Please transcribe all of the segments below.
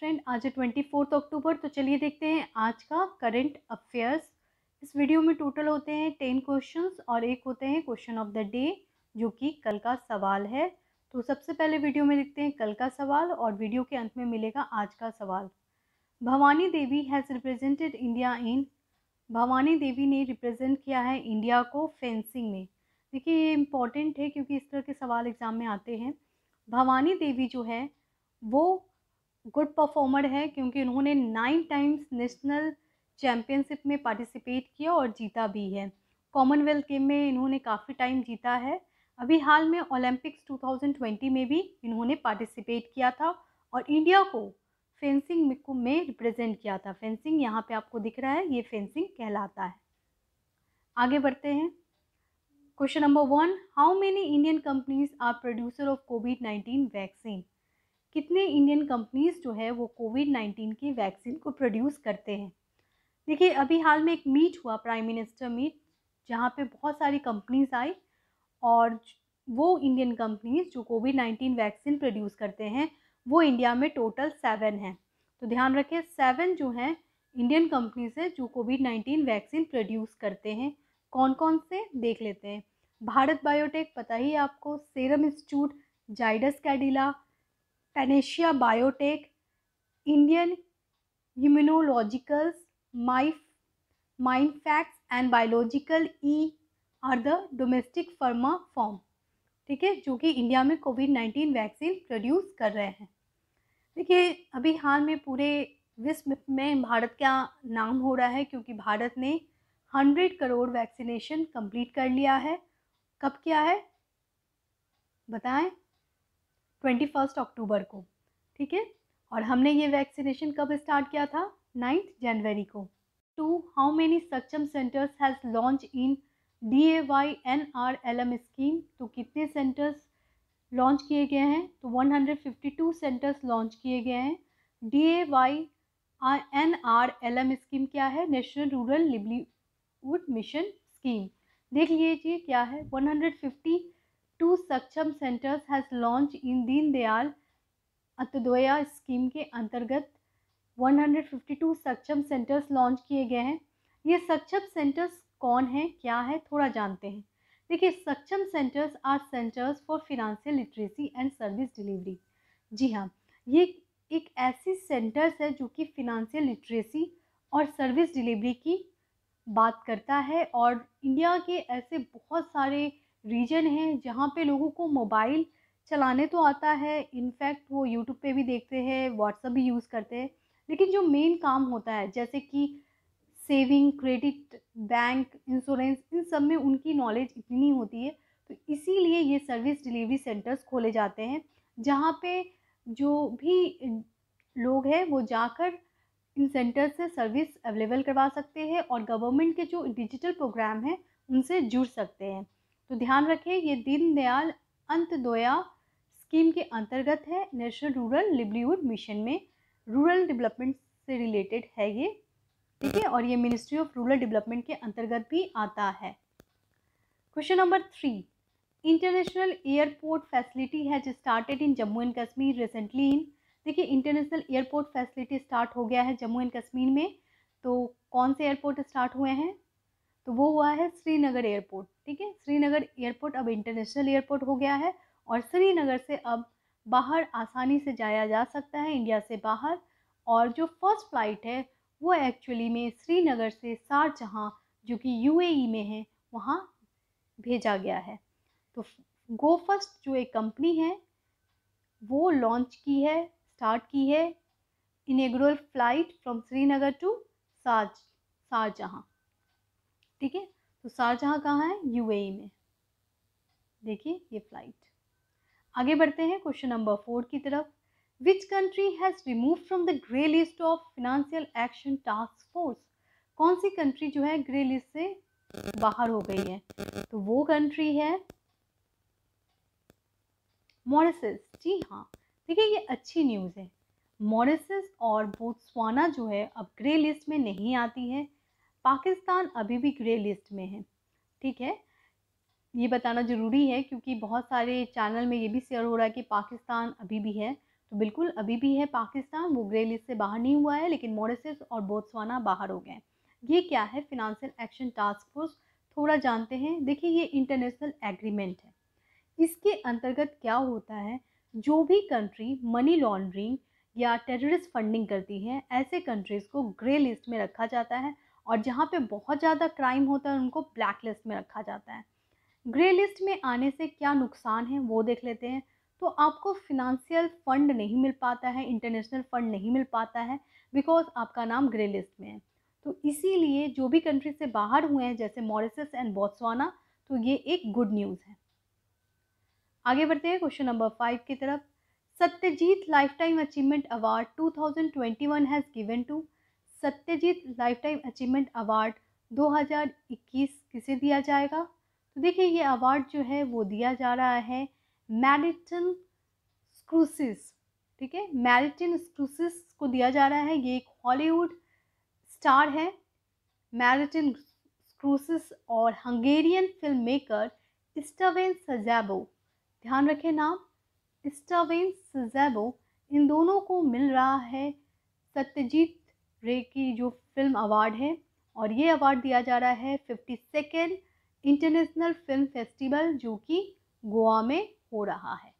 friend आज है twenty fourth अक्टूबर तो चलिए देखते हैं आज का करंट अफेयर्स इस वीडियो में टोटल होते हैं टेन क्वेश्चंस और एक होते हैं क्वेश्चन ऑफ द डे जो कि कल का सवाल है तो सबसे पहले वीडियो में देखते हैं कल का सवाल और वीडियो के अंत में मिलेगा आज का सवाल Bhavani Devi has represented India in Bhavani Devi ने रिप्रेजेंट किया है इंडिया को फेंसिंग में देखिए ये इम्पॉर्टेंट है क्योंकि इस तरह के सवाल एग्ज़ाम में आते हैं भवानी देवी जो है वो गुड परफॉर्मर हैं क्योंकि उन्होंने नाइन टाइम्स नेशनल चैम्पियनशिप में पार्टिसिपेट किया और जीता भी है कॉमनवेल्थ गेम में इन्होंने काफ़ी टाइम जीता है अभी हाल में ओलंपिक्स 2020 में भी इन्होंने पार्टिसिपेट किया था और इंडिया को फेंसिंग में रिप्रेजेंट किया था फेंसिंग यहाँ पे आपको दिख रहा है ये फेंसिंग कहलाता है आगे बढ़ते हैं question number one how many Indian companies are producer of covid nineteen vaccine कितने इंडियन कंपनीज़ जो है वो कोविड नाइन्टीन की वैक्सीन को प्रोड्यूस करते हैं देखिए अभी हाल में एक मीट हुआ प्राइम मिनिस्टर मीट जहाँ पे बहुत सारी कंपनीज आई और वो इंडियन कंपनीज जो कोविड नाइन्टीन वैक्सीन प्रोड्यूस करते हैं वो इंडिया में टोटल सेवन हैं तो ध्यान रखें सेवन जो हैं इंडियन कंपनीज हैं जो कोविड नाइन्टीन वैक्सीन प्रोड्यूस करते हैं कौन कौन से देख लेते हैं भारत बायोटेक पता ही आपको serum institute Zydus Cadila Panacea biotech Indian immunologicals माइफ mind and biological E are the domestic pharma form ठीक है जो कि इंडिया में कोविड नाइन्टीन वैक्सीन प्रोड्यूस कर रहे हैं देखिए अभी हाल में पूरे विश्व में भारत का नाम हो रहा है क्योंकि भारत ने हंड्रेड करोड़ वैक्सीनेशन कंप्लीट कर लिया है कब किया है बताएं ट्वेंटी फर्स्ट अक्टूबर को ठीक है और हमने ये वैक्सीनेशन कब स्टार्ट किया था नाइन्थ जनवरी को two how many Saksham centres has launch in D A Y N R L M scheme तो कितने सेंटर्स लॉन्च किए गए हैं तो one hundred fifty two centres launch किए गए हैं D A Y N R L M scheme क्या है national rural livelihood mission scheme देख लीजिए क्या है one hundred fifty two Saksham centres has launch in Deen Dayal scheme के अंतर्गत 152 सक्षम सेंटर्स लॉन्च किए गए हैं ये सक्षम सेंटर्स कौन हैं क्या है थोड़ा जानते हैं देखिए Saksham centres are centres for financial literacy and service delivery जी हाँ ये एक ऐसी सेंटर्स है जो कि फिनंशियल लिटरेसी और सर्विस डिलीवरी की बात करता है और इंडिया के ऐसे बहुत सारे रीजन है जहाँ पे लोगों को मोबाइल चलाने तो आता है इनफैक्ट वो यूट्यूब पे भी देखते हैं व्हाट्सअप भी यूज़ करते हैं लेकिन जो मेन काम होता है जैसे कि सेविंग क्रेडिट बैंक इंश्योरेंस इन सब में उनकी नॉलेज इतनी होती है तो इसीलिए ये सर्विस डिलीवरी सेंटर्स खोले जाते हैं जहाँ पे जो भी लोग हैं वो जाकर इन सेंटर से सर्विस अवेलेबल करवा सकते हैं और गवर्नमेंट के जो डिजिटल प्रोग्राम हैं उनसे जुड़ सकते हैं तो ध्यान रखें ये दीनदयाल अंतदोया स्कीम के अंतर्गत है नेशनल रूरल लिवलीहुड मिशन में रूरल डेवलपमेंट से रिलेटेड है ये ठीक है और ये मिनिस्ट्री ऑफ रूरल डेवलपमेंट के अंतर्गत भी आता है question number three international airport facility has started in Jammu and Kashmir recently in देखिए इंटरनेशनल एयरपोर्ट फैसिलिटी स्टार्ट हो गया है जम्मू एंड कश्मीर में तो कौन से एयरपोर्ट स्टार्ट हुए हैं तो वो हुआ है श्रीनगर एयरपोर्ट ठीक है श्रीनगर एयरपोर्ट अब इंटरनेशनल एयरपोर्ट हो गया है और श्रीनगर से अब बाहर आसानी से जाया जा सकता है इंडिया से बाहर और जो फर्स्ट फ्लाइट है वो एक्चुअली में श्रीनगर से शारजहाँ जो कि यूएई में है वहाँ भेजा गया है तो गो फर्स्ट जो एक कंपनी है वो लॉन्च की है स्टार्ट की है inaugural flight from Srinagar to साज शारजहाँ ठीक है तो शारजहाँ कहाँ है यूएई e में देखिए ये फ्लाइट आगे बढ़ते हैं क्वेश्चन नंबर फोर की तरफ which country has remove from the grey list of financial action task force कौन सी कंट्री जो है ग्रे लिस्ट से बाहर हो गई है तो वो कंट्री है मॉरिसस जी हाँ देखिए ये अच्छी न्यूज़ है मॉरिसस और बोत्सवाना जो है अब ग्रे लिस्ट में नहीं आती है पाकिस्तान अभी भी ग्रे लिस्ट में है ठीक है ये बताना ज़रूरी है क्योंकि बहुत सारे चैनल में ये भी शेयर हो रहा है कि पाकिस्तान अभी भी है तो बिल्कुल अभी भी है पाकिस्तान वो ग्रे लिस्ट से बाहर नहीं हुआ है लेकिन मॉरिसस और बोत्सवाना बाहर हो गए ये क्या है फिनंशियल एक्शन टास्क फोर्स थोड़ा जानते हैं देखिए ये इंटरनेशनल एग्रीमेंट है इसके अंतर्गत क्या होता है जो भी कंट्री मनी लॉन्ड्रिंग या टेररिस्ट फंडिंग करती है ऐसे कंट्रीज़ को ग्रे लिस्ट में रखा जाता है और जहाँ पे बहुत ज़्यादा क्राइम होता है उनको ब्लैक लिस्ट में रखा जाता है ग्रे लिस्ट में आने से क्या नुकसान है वो देख लेते हैं तो आपको फिनंशियल फ़ंड नहीं मिल पाता है इंटरनेशनल फ़ंड नहीं मिल पाता है बिकॉज आपका नाम ग्रे लिस्ट में है तो इसीलिए जो भी कंट्री से बाहर हुए हैं जैसे मॉरिसस एंड बॉट्सवाना तो ये एक गुड न्यूज़ है आगे बढ़ते हैं क्वेश्चन नंबर फाइव की तरफ Satyajit Lifetime achievement award 2021 has given to Satyajit lifetime achievement award 2021 किसे दिया जाएगा तो देखिए ये अवार्ड जो है वो दिया जा रहा है मैरिटन स्क्रूसिस ठीक है मैरिटन स्क्रूसिस को दिया जा रहा है ये एक हॉलीवुड स्टार है मैरिटन स्क्रूसिस और Hungarian film maker Istvan Szabo ध्यान रखें नाम स्टवेन सजैबो इन दोनों को मिल रहा है सत्यजीत रे की जो फिल्म अवार्ड है और ये अवार्ड दिया जा रहा है fifty second international film festival जो कि गोवा में हो रहा है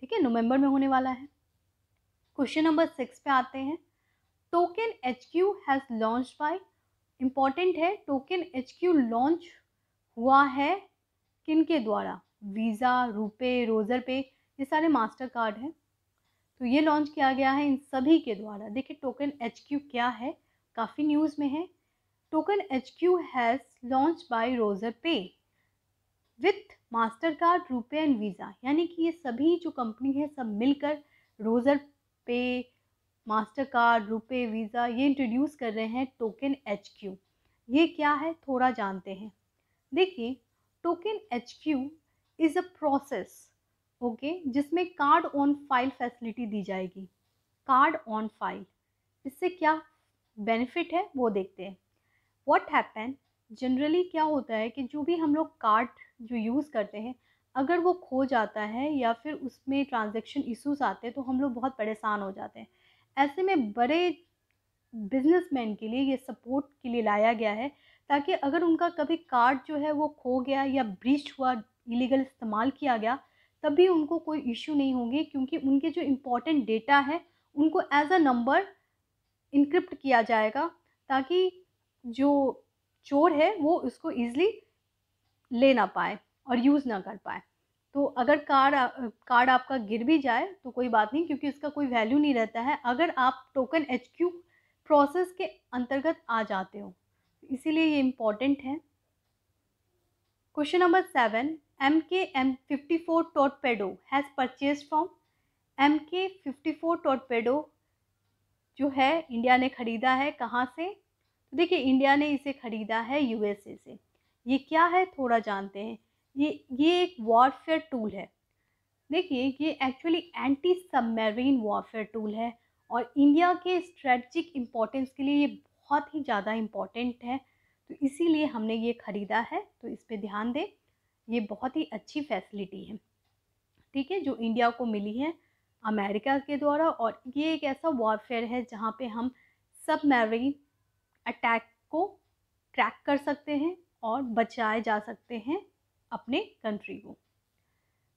ठीक है नवंबर में होने वाला है क्वेश्चन नंबर सिक्स पे आते हैं token H Q has launch by important है टोकन एच क्यू लॉन्च हुआ है किन के द्वारा वीज़ा रुपे रोज़र पे ये सारे मास्टर कार्ड हैं तो ये लॉन्च किया गया है इन सभी के द्वारा देखिए टोकन एच क्यू क्या है काफ़ी न्यूज़ में है token H Q has launch by Razorpay with Mastercard RuPay and Visa यानी कि ये सभी जो कंपनी है सब मिलकर Razorpay Mastercard RuPay Visa ये इंट्रोड्यूस कर रहे हैं टोकन एच क्यू ये क्या है थोड़ा जानते हैं देखिए token H Q is a process okay जिसमें कार्ड ऑन फाइल फैसिलिटी दी जाएगी कार्ड ऑन फाइल इससे क्या बेनिफिट है वो देखते हैं व्हाट हैपन जनरली क्या होता है कि जो भी हम लोग कार्ड जो यूज़ करते हैं अगर वो खो जाता है या फिर उसमें ट्रांजेक्शन इश्यूज आते हैं तो हम लोग बहुत परेशान हो जाते हैं ऐसे में बड़े बिजनेसमैन के लिए ये सपोर्ट के लिए लाया गया है ताकि अगर उनका कभी कार्ड जो है वो खो गया या ब्रीच हुआ इलीगल इस्तेमाल किया गया भी उनको कोई इश्यू नहीं होंगे क्योंकि उनके जो इम्पोर्टेंट डेटा है उनको एज अ नंबर इनक्रिप्ट किया जाएगा ताकि जो चोर है वो उसको ईज़िली ले ना पाए और यूज़ ना कर पाए तो अगर कार्ड कार्ड आपका गिर भी जाए तो कोई बात नहीं क्योंकि उसका कोई वैल्यू नहीं रहता है अगर आप टोकन एच क्यू प्रोसेस के अंतर्गत आ जाते हो इसीलिए ये इम्पॉर्टेंट है question number seven M M K fifty four has purchase torpedo M K fifty four 54 पेडो जो है इंडिया ने ख़रीदा है कहाँ से तो देखिए इंडिया ने इसे ख़रीदा है यूएसए से ये क्या है थोड़ा जानते हैं ये ये एक वॉरफेयर टूल है देखिए ये actually anti submarine warfare tool है और इंडिया के स्ट्रेटजिक इम्पोर्टेंस के लिए ये बहुत ही ज़्यादा इम्पोर्टेंट है तो इसीलिए हमने ये ख़रीदा है तो इस पर ध्यान दें ये बहुत ही अच्छी फैसिलिटी है ठीक है जो इंडिया को मिली है अमेरिका के द्वारा और ये एक ऐसा वॉरफेयर है जहाँ पे हम सब मैरिन अटैक को क्रैक कर सकते हैं और बचाए जा सकते हैं अपने कंट्री को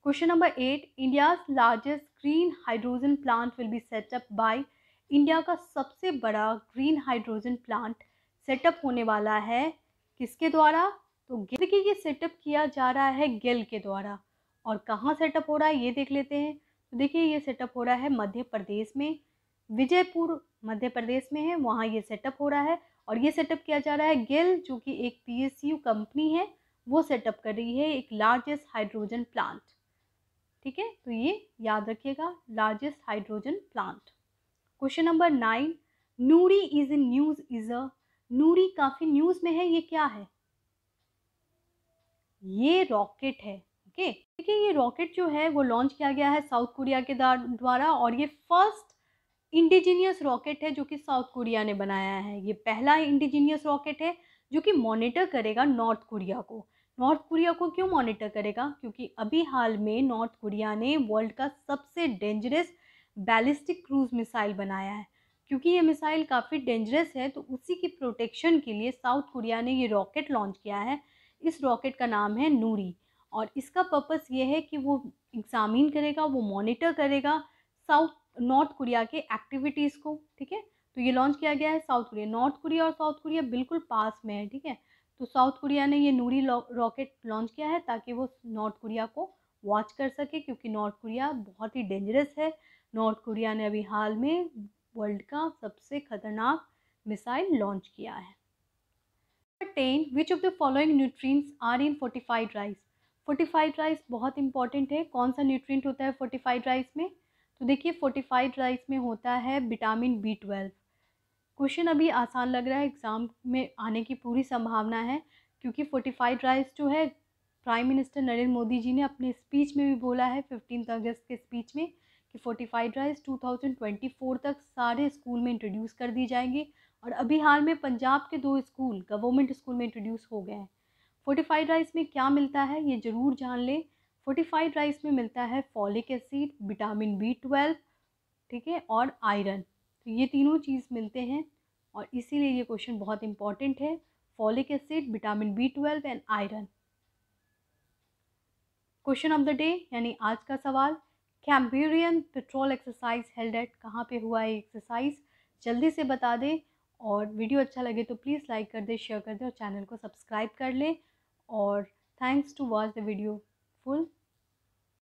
question number eight India's largest green hydrogen plant will be set up by India का सबसे बड़ा ग्रीन हाइड्रोजन प्लांट सेटअप होने वाला है किसके द्वारा तो के ये सेटअप किया जा रहा है गिल के द्वारा और कहाँ सेटअप हो रहा है ये देख लेते हैं तो देखिए ये सेटअप हो रहा है मध्य प्रदेश में विजयपुर मध्य प्रदेश में है वहाँ ये सेटअप हो रहा है और ये सेटअप किया जा रहा है गिल जो कि एक पी कंपनी है वो सेटअप कर रही है एक लार्जेस्ट हाइड्रोजन प्लांट ठीक है तो ये याद रखिएगा largest hydrogen plant question number nine Nuri is in news is a Nuri काफ़ी न्यूज़ में है ये क्या है ये रॉकेट है ओके देखिए ये रॉकेट जो है वो लॉन्च किया गया है साउथ कोरिया के द्वारा और ये फर्स्ट इंडिजीनियस रॉकेट है जो कि साउथ कोरिया ने बनाया है ये पहला इंडिजीनियस रॉकेट है जो कि मॉनिटर करेगा नॉर्थ कोरिया को नॉर्थ कोरिया को क्यों मॉनिटर करेगा क्योंकि अभी हाल में नॉर्थ कोरिया ने वर्ल्ड का सबसे डेंजरस बैलिस्टिक क्रूज मिसाइल बनाया है क्योंकि ये मिसाइल काफ़ी डेंजरस है तो उसी की प्रोटेक्शन के लिए साउथ कोरिया ने ये रॉकेट लॉन्च किया है इस रॉकेट का नाम है नूरी और इसका पर्पस ये है कि वो एग्ज़ामिन करेगा वो मॉनिटर करेगा साउथ नॉर्थ कोरिया के एक्टिविटीज़ को ठीक है तो ये लॉन्च किया गया है साउथ कोरिया नॉर्थ कोरिया और साउथ कोरिया बिल्कुल पास में है ठीक है तो साउथ कोरिया ने ये नूरी रॉकेट लॉन्च किया है ताकि वो नॉर्थ कोरिया को वॉच कर सके क्योंकि नॉर्थ कोरिया बहुत ही डेंजरस है नॉर्थ कोरिया ने अभी हाल में वर्ल्ड का सबसे खतरनाक मिसाइल लॉन्च किया है ten which of the following nutrients are in fortified rice fortified rice बहुत इंपॉर्टेंट है कौन सा न्यूट्रिएंट होता है फोर्टिफाइड राइस में तो देखिए फोर्टिफाइड राइस में होता है विटामिन बी ट्वेल्व क्वेश्चन अभी आसान लग रहा है एग्ज़ाम में आने की पूरी संभावना है क्योंकि फोर्टिफाइड राइस जो है प्राइम मिनिस्टर नरेंद्र मोदी जी ने अपने स्पीच में भी बोला है फिफ्टीन अगस्त के स्पीच में कि फोर्टिफाइड राइस टू तक सारे स्कूल में इंट्रोड्यूस कर दी जाएंगी और अभी हाल में पंजाब के दो स्कूल गवर्नमेंट स्कूल में इंट्रोड्यूस हो गए हैं फोर्टिफाइड राइस में क्या मिलता है ये ज़रूर जान लें फोर्टिफाइड राइस में मिलता है folic acid vitamin B twelve ठीक है और आयरन तो ये तीनों चीज़ मिलते हैं और इसीलिए ये क्वेश्चन बहुत इंपॉर्टेंट है folic acid vitamin B twelve and iron question of the day यानी आज का सवाल Cambrian patrol exercise held at कहाँ पे हुआ है एक्सरसाइज जल्दी से बता दें और वीडियो अच्छा लगे तो प्लीज़ लाइक कर दे शेयर कर दे और चैनल को सब्सक्राइब कर लें और thanks to watch the video full